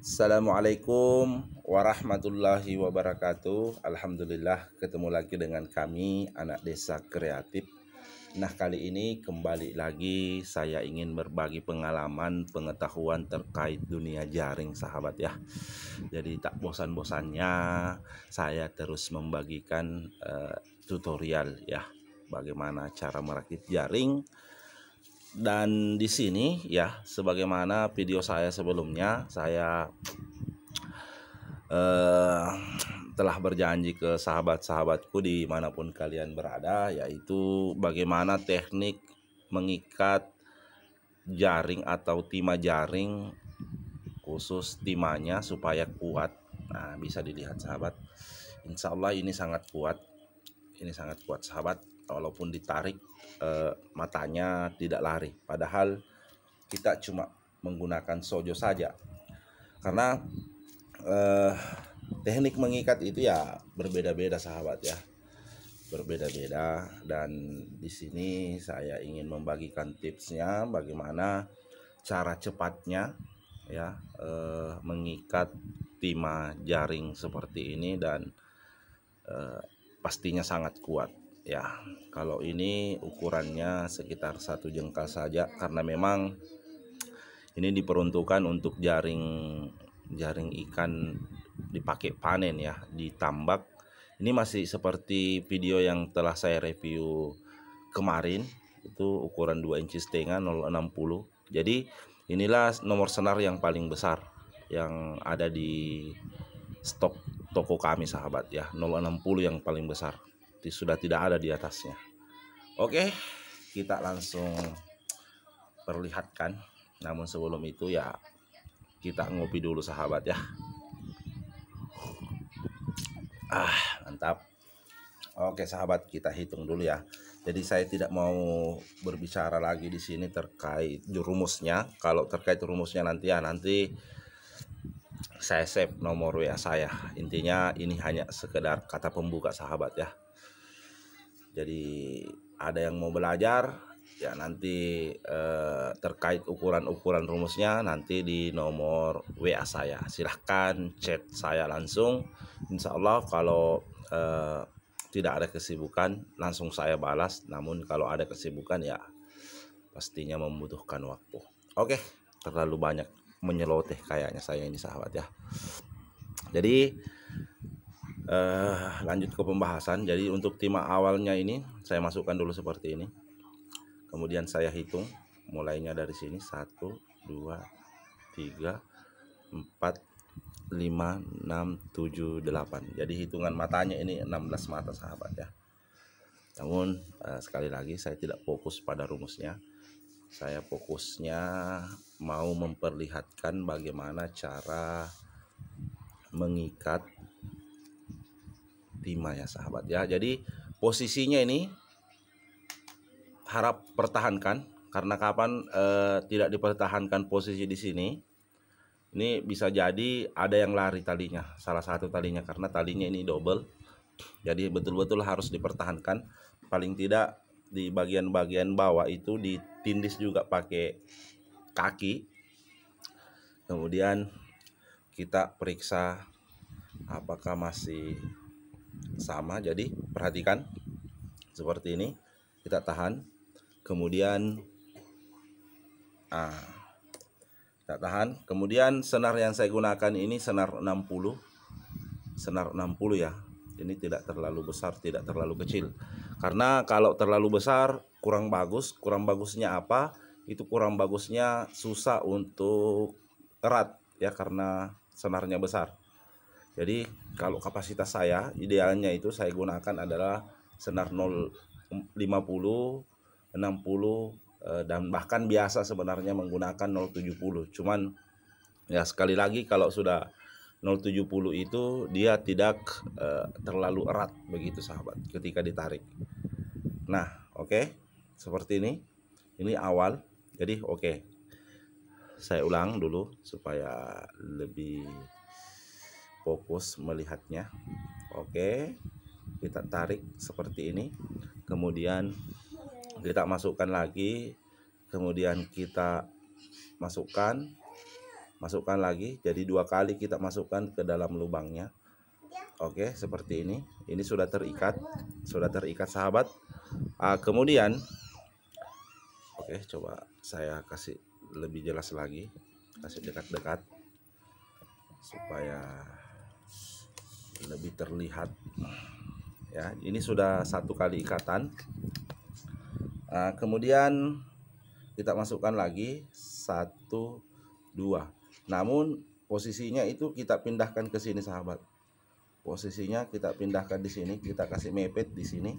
Assalamualaikum warahmatullahi wabarakatuh. Alhamdulillah ketemu lagi dengan kami anak desa kreatif. Nah kali ini kembali lagi saya ingin berbagi pengalaman pengetahuan terkait dunia jaring sahabat ya. Jadi tak bosan-bosannya saya terus membagikan uh, tutorial ya bagaimana cara merakit jaring dan di sini ya sebagaimana video saya sebelumnya saya eh, telah berjanji ke sahabat-sahabatku dimanapun kalian berada yaitu bagaimana teknik mengikat jaring atau timah jaring khusus timahnya supaya kuat nah bisa dilihat sahabat Insya Allah ini sangat kuat ini sangat kuat sahabat walaupun ditarik eh, matanya tidak lari padahal kita cuma menggunakan sojo saja karena eh, teknik mengikat itu ya berbeda-beda sahabat ya berbeda-beda dan di sini saya ingin membagikan tipsnya bagaimana cara cepatnya ya eh, mengikat timah jaring seperti ini dan eh, pastinya sangat kuat ya kalau ini ukurannya sekitar satu jengkal saja karena memang ini diperuntukkan untuk jaring jaring ikan dipakai panen ya ditambak ini masih seperti video yang telah saya review kemarin itu ukuran 2 inci setengah 060 jadi inilah nomor senar yang paling besar yang ada di stok toko kami sahabat ya 060 yang paling besar sudah tidak ada di atasnya oke kita langsung perlihatkan namun sebelum itu ya kita ngopi dulu sahabat ya ah mantap oke sahabat kita hitung dulu ya jadi saya tidak mau berbicara lagi di sini terkait rumusnya kalau terkait rumusnya nanti ya nanti saya save nomor WA saya. Intinya ini hanya sekedar kata pembuka sahabat ya. Jadi ada yang mau belajar ya nanti eh, terkait ukuran-ukuran rumusnya nanti di nomor WA saya. Silahkan chat saya langsung. Insya Allah kalau eh, tidak ada kesibukan langsung saya balas. Namun kalau ada kesibukan ya pastinya membutuhkan waktu. Oke, terlalu banyak menyeloteh kayaknya saya ini sahabat ya jadi eh, lanjut ke pembahasan jadi untuk timah awalnya ini saya masukkan dulu seperti ini kemudian saya hitung mulainya dari sini 1 2 3 4 5 6 7 8 jadi hitungan matanya ini 16 mata sahabat ya namun eh, sekali lagi saya tidak fokus pada rumusnya saya fokusnya mau memperlihatkan bagaimana cara mengikat timah ya sahabat ya jadi posisinya ini harap pertahankan karena kapan eh, tidak dipertahankan posisi di sini ini bisa jadi ada yang lari talinya salah satu talinya karena talinya ini double jadi betul-betul harus dipertahankan paling tidak di bagian-bagian bawah itu ditindis juga pakai kaki kemudian kita periksa apakah masih sama jadi perhatikan seperti ini kita tahan kemudian ah, kita tahan kemudian senar yang saya gunakan ini senar 60 senar 60 ya ini tidak terlalu besar tidak terlalu kecil karena kalau terlalu besar kurang bagus, kurang bagusnya apa? Itu kurang bagusnya susah untuk erat ya karena senarnya besar. Jadi kalau kapasitas saya idealnya itu saya gunakan adalah senar 050, 60 eh, dan bahkan biasa sebenarnya menggunakan 070. Cuman ya sekali lagi kalau sudah 070 itu dia tidak uh, terlalu erat begitu sahabat ketika ditarik nah oke okay. seperti ini ini awal jadi oke okay. saya ulang dulu supaya lebih fokus melihatnya oke okay. kita tarik seperti ini kemudian kita masukkan lagi kemudian kita masukkan masukkan lagi jadi dua kali kita masukkan ke dalam lubangnya Oke, seperti ini. Ini sudah terikat, sudah terikat sahabat. Uh, kemudian, oke, coba saya kasih lebih jelas lagi, kasih dekat-dekat supaya lebih terlihat. Ya, ini sudah satu kali ikatan. Uh, kemudian kita masukkan lagi satu, dua. Namun posisinya itu kita pindahkan ke sini sahabat. Posisinya kita pindahkan di sini, kita kasih mepet di sini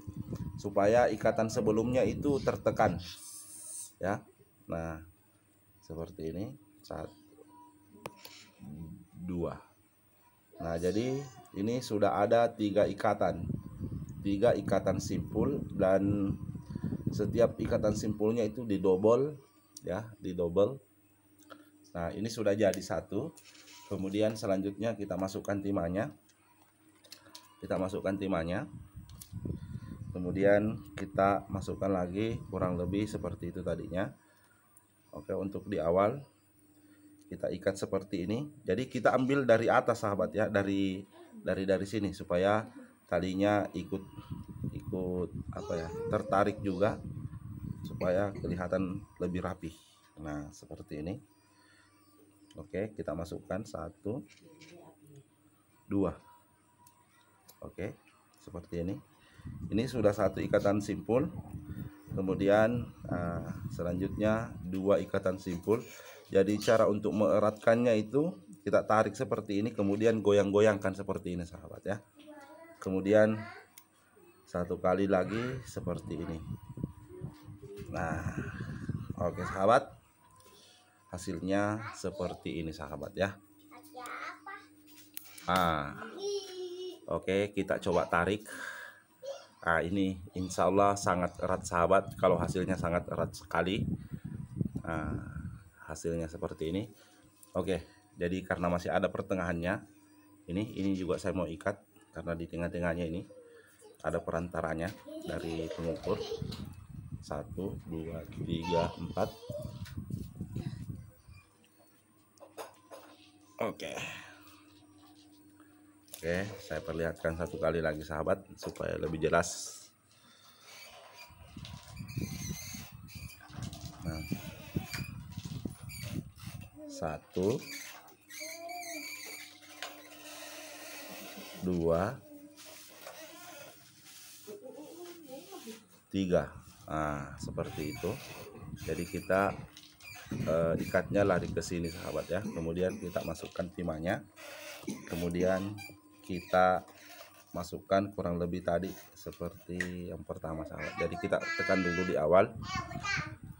supaya ikatan sebelumnya itu tertekan. Ya. Nah, seperti ini. Satu, dua. Nah, jadi ini sudah ada tiga ikatan. Tiga ikatan simpul dan setiap ikatan simpulnya itu didobol ya, didobel Nah ini sudah jadi satu. Kemudian selanjutnya kita masukkan timahnya. Kita masukkan timahnya. Kemudian kita masukkan lagi kurang lebih seperti itu tadinya. Oke untuk di awal kita ikat seperti ini. Jadi kita ambil dari atas sahabat ya dari dari dari sini supaya talinya ikut ikut apa ya tertarik juga supaya kelihatan lebih rapi. Nah seperti ini. Oke, kita masukkan satu, dua. Oke, seperti ini. Ini sudah satu ikatan simpul. Kemudian eh, selanjutnya dua ikatan simpul. Jadi cara untuk mengeratkannya itu kita tarik seperti ini, kemudian goyang-goyangkan seperti ini, sahabat ya. Kemudian satu kali lagi seperti ini. Nah, oke sahabat hasilnya seperti ini sahabat ya ah oke kita coba tarik ah ini insya Allah sangat erat sahabat kalau hasilnya sangat erat sekali ah, hasilnya seperti ini oke jadi karena masih ada pertengahannya ini ini juga saya mau ikat karena di tengah-tengahnya ini ada perantaranya dari pengukur 1 2 3 4 Oke. Oke, saya perlihatkan satu kali lagi sahabat supaya lebih jelas. Nah. Satu. Dua. Tiga. Nah, seperti itu. Jadi kita uh, ikatnya lari ke sini sahabat ya kemudian kita masukkan timahnya kemudian kita masukkan kurang lebih tadi seperti yang pertama sahabat jadi kita tekan dulu di awal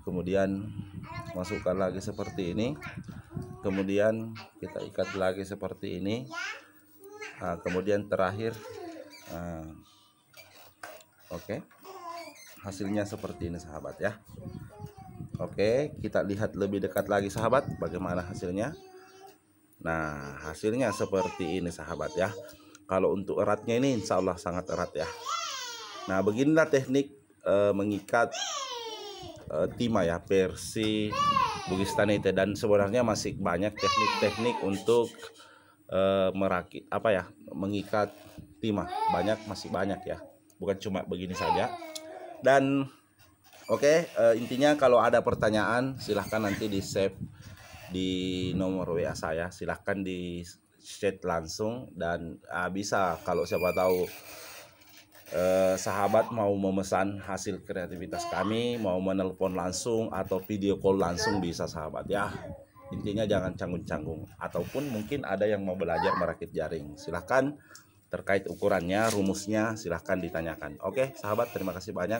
kemudian masukkan lagi seperti ini kemudian kita ikat lagi seperti ini nah, kemudian terakhir uh, oke okay. hasilnya seperti ini sahabat ya Oke, kita lihat lebih dekat lagi sahabat bagaimana hasilnya. Nah, hasilnya seperti ini sahabat ya. Kalau untuk eratnya ini insya Allah sangat erat ya. Nah, beginilah teknik e, mengikat e, timah ya, versi Bugis Tanite. Dan sebenarnya masih banyak teknik-teknik untuk e, eh, merakit, apa ya, mengikat timah. Banyak, masih banyak ya. Bukan cuma begini saja. Dan Oke, okay, uh, eh, intinya kalau ada pertanyaan silahkan nanti di save di nomor WA saya. Silahkan di chat langsung dan uh, bisa kalau siapa tahu uh, sahabat mau memesan hasil kreativitas kami, mau menelpon langsung atau video call langsung bisa sahabat ya. Intinya jangan canggung-canggung ataupun mungkin ada yang mau belajar merakit jaring. Silahkan terkait ukurannya, rumusnya silahkan ditanyakan. Oke, sahabat terima kasih banyak.